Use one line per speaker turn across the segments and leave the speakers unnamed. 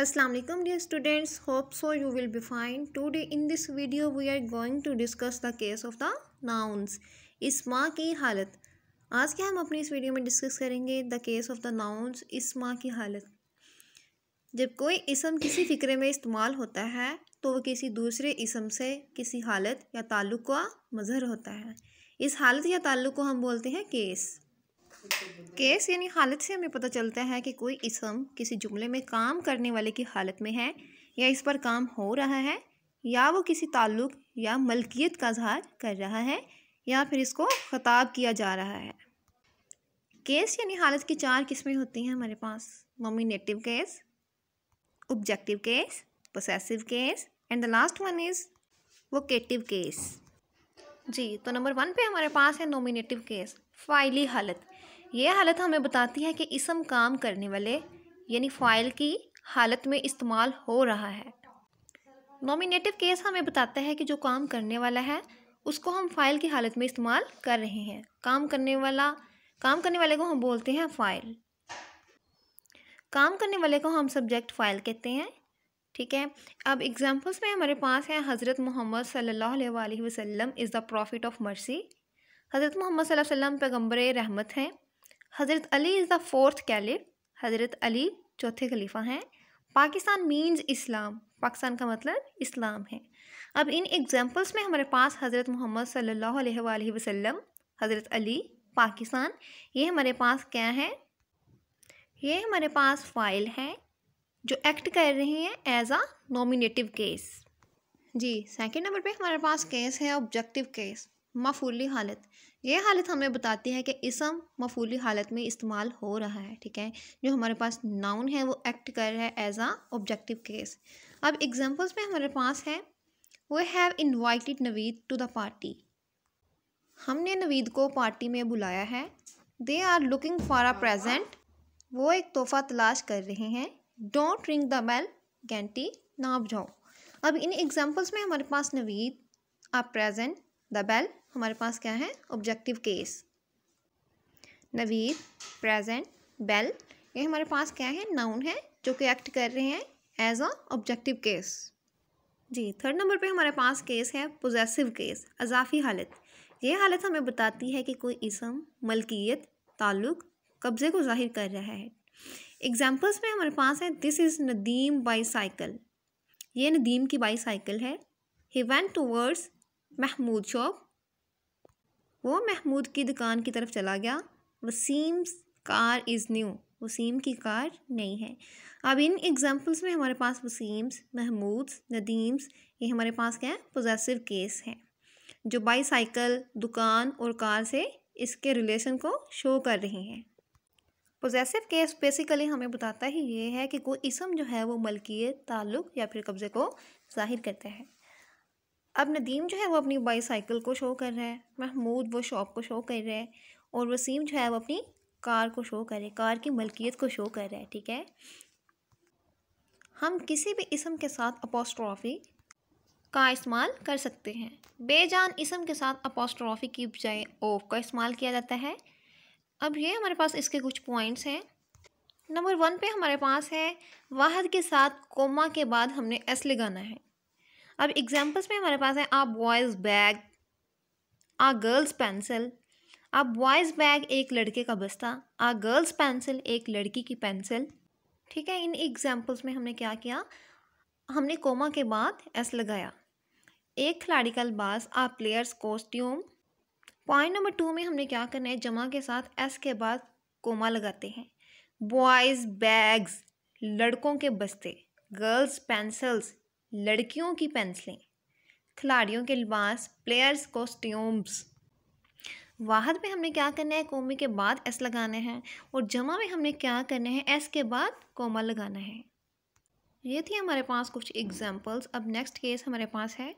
Assalamualaikum dear students hope so you will be today in this video we are going to discuss the case of the nouns इस माँ की हालत आज क्या हम अपनी इस वीडियो में डिस्कस करेंगे the case of the nouns इस माँ की हालत जब कोई इसम किसी फ़िक्रे में इस्तेमाल होता है तो वह किसी दूसरे इसम से किसी हालत या ताल्लुक़ का मज़हर होता है इस हालत या ताल्लुक़ को हम बोलते हैं केस केस यानी हालत से हमें पता चलता है कि कोई इसम किसी जुमले में काम करने वाले की हालत में है या इस पर काम हो रहा है या वो किसी ताल्लुक़ या मलकियत का इजहार कर रहा है या फिर इसको ख़ताब किया जा रहा है केस यानी हालत की चार किस्में होती हैं हमारे पास nominative case objective case possessive case and the last one is vocative case जी तो नंबर वन पे हमारे पास है नॉमिनेटिव केस फाइली हालत ये हालत हमें बताती है कि इसम काम करने वाले यानी फ़ाइल की हालत में इस्तेमाल हो रहा है नॉमिनेटिव केस हमें बताता है कि जो काम करने वाला है उसको हम फ़ाइल की हालत में इस्तेमाल कर रहे हैं काम करने वाला काम करने वाले को हम बोलते हैं फ़ाइल काम करने वाले को हम सब्जेक्ट फ़ाइल कहते हैं ठीक है अब एग्जांपल्स में हमारे पास हैं हज़रत मोहम्मद सल्लल्लाहु अलैहि वसल्लम is the prophet of mercy Hazrat Muhammad वसल्लम पैगम्बर रहमत हैं Hazrat Ali is the fourth caliph Hazrat Ali चौथे खलीफा हैं पाकिस्तान मीन्स इस्लाम पाकिस्तान का मतलब इस्लाम है अब इन एग्जांपल्स में हमारे पास हज़रत मोहम्मद सल्लल्लाहु अलैहि वसल्लम हज़रत अली पाकिस्तान ये हमारे पास क्या है ये हमारे पास फाइल है जो एक्ट कर रही हैं एज आ नॉमिनेटिव केस जी सेकंड नंबर पे हमारे पास केस है ऑब्जेक्टिव केस मफूली हालत ये हालत हमें बताती है कि इसम मफूली हालत में इस्तेमाल हो रहा है ठीक है जो हमारे पास नाउन है वो एक्ट कर रहा है एज आ ऑब्जेक्टिव केस अब एग्जांपल्स में हमारे पास है we have invited Naveed to the party हमने नवीद को पार्टी में बुलाया है they are looking for a present वो एक तोहफा तलाश कर रहे हैं डोंट रिंग द बेल गेंटी ना बजाओ अब इन एग्ज़ाम्पल्स में हमारे पास Naveed a present the bell हमारे पास क्या है objective case Naveed present bell ये हमारे पास क्या है नाउन है जो कि एक्ट कर रहे हैं एज अ ऑब्जेक्टिव केस जी थर्ड नंबर पे हमारे पास केस है पोजेसिव केस अजाफी हालत ये हालत हमें बताती है कि कोई इसम मलकियत ताल्लुक कब्ज़े को जाहिर कर रहा है एग्जाम्पल्स में हमारे पास है this is Nadeem bicycle ये नदीम की बाई साइकिल है he went towards Mahmood shop वो महमूद की दुकान की तरफ चला गया Waseem car is new Waseem की कार नहीं है अब इन एग्जांपल्स में हमारे पास वसीम्स महमूद नदीम्स ये हमारे पास क्या है पोजेसिव केस हैं जो बाईसाइकिल दुकान और कार से इसके रिलेशन को शो कर रही हैं पोजेसिव केस बेसिकली हमें बताता ही ये है कि कोई इसम जो है वो मलकियत ताल्लुक़ या फिर कब्ज़े को जाहिर करता है अब नदीम जो है वो अपनी बाईसाइकिल को शो कर रहा है महमूद वो शॉप को शो कर रहा है और वसीम जो है वो अपनी कार को शो कर रहा है कार की मलकियत को शो कर रहा है ठीक है हम किसी भी इसम के साथ अपोस्ट्रॉफी का इस्तेमाल कर सकते हैं बेजान इसम के साथ अपोस्ट्रॉफी की बजाय ओफ का इस्तेमाल किया जाता है अब ये हमारे पास इसके कुछ पॉइंट्स हैं नंबर वन पे हमारे पास है वाहद के साथ कोमा के बाद हमने एस लगाना है अब एग्जाम्पल्स में हमारे पास है a boys bag a girls pencil a boys bag एक लड़के का बस्ता आ गर्ल्स पेंसिल एक लड़की की पेंसिल ठीक है इन एग्जाम्पल्स में हमने क्या किया हमने कोमा के बाद एस लगाया एक खिलाड़ी का लिबास a players costume point number two में हमने क्या करना है जमा के साथ एस के बाद कोमा लगाते हैं बॉयज़ बैग्स लड़कों के बस्ते गर्ल्स पेंसिल्स लड़कियों की पेंसिलें खिलाड़ियों के लिबास प्लेयर्स कॉस्ट्यूम्स वाहद में हमने क्या करना है कोमे के बाद एस लगाना है और जमा में हमने क्या करना है एस के बाद कोमा लगाना है ये थी हमारे पास कुछ एग्जाम्पल्स अब नेक्स्ट केस हमारे पास है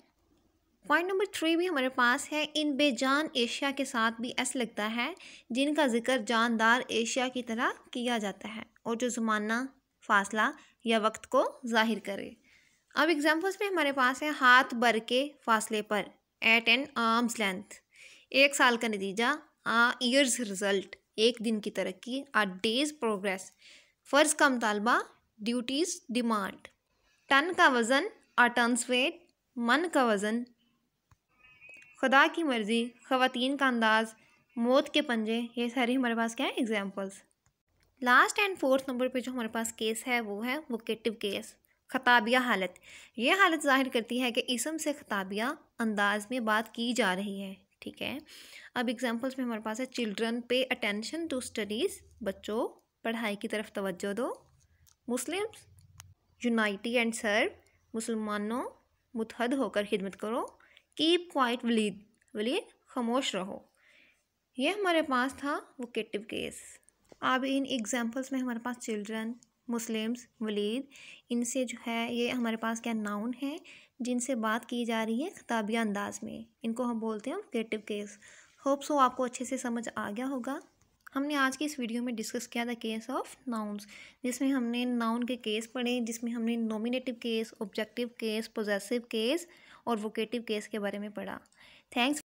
पॉइंट नंबर थ्री भी हमारे पास है इन बेजान एशिया के साथ भी एस लगता है जिनका जिक्र जानदार एशिया की तरह किया जाता है और जो ज़माना फासला या वक्त को जाहिर करे अब एग्जाम्पल्स में हमारे पास है हाथ भर के फासले पर एट एन आर्म्स लेंथ एक साल का नतीजा आ ईयर्स रिजल्ट एक दिन की तरक्की आ डेज प्रोग्रेस फ़र्ज का मुतालबा ड्यूटीज़ डिमांड टन का वज़न आ टनस वेट मन का वज़न खुदा की मर्ज़ी ख़वातीन का अंदाज़ मौत के पंजे ये सारे हमारे पास क्या है examples last and fourth number पे जो हमारे पास केस है वो है वोकेटिव केस खताबिया हालत यह हालत ज़ाहिर करती है कि इसम से खताबिया अंदाज में बात की जा रही है ठीक है अब एग्जांपल्स में हमारे पास है children pay attention to studies बच्चों पढ़ाई की तरफ तवज्जो दो मुस्लिम्स यूनाइटी एंड सर्व मुसलमानों मुतहद होकर खिदमत करो कीप क्वाइट वलीद वली खामोश रहो ये हमारे पास था वोकेटिव केस अब इन एग्जांपल्स में हमारे पास चिल्ड्रन मुस्लिम्स वलीद इनसे जो है ये हमारे पास क्या नाउन है जिनसे बात की जा रही है खताबिया अंदाज में इनको हम बोलते हैं क्रिएटिव केस होप सो आपको अच्छे से समझ आ गया होगा हमने आज की इस वीडियो में डिस्कस किया था केस ऑफ नाउन्स जिसमें हमने नाउन के केस पढ़े जिसमें हमने nominative case objective case possessive case और वोकेटिव केस के बारे में पढ़ा थैंक्स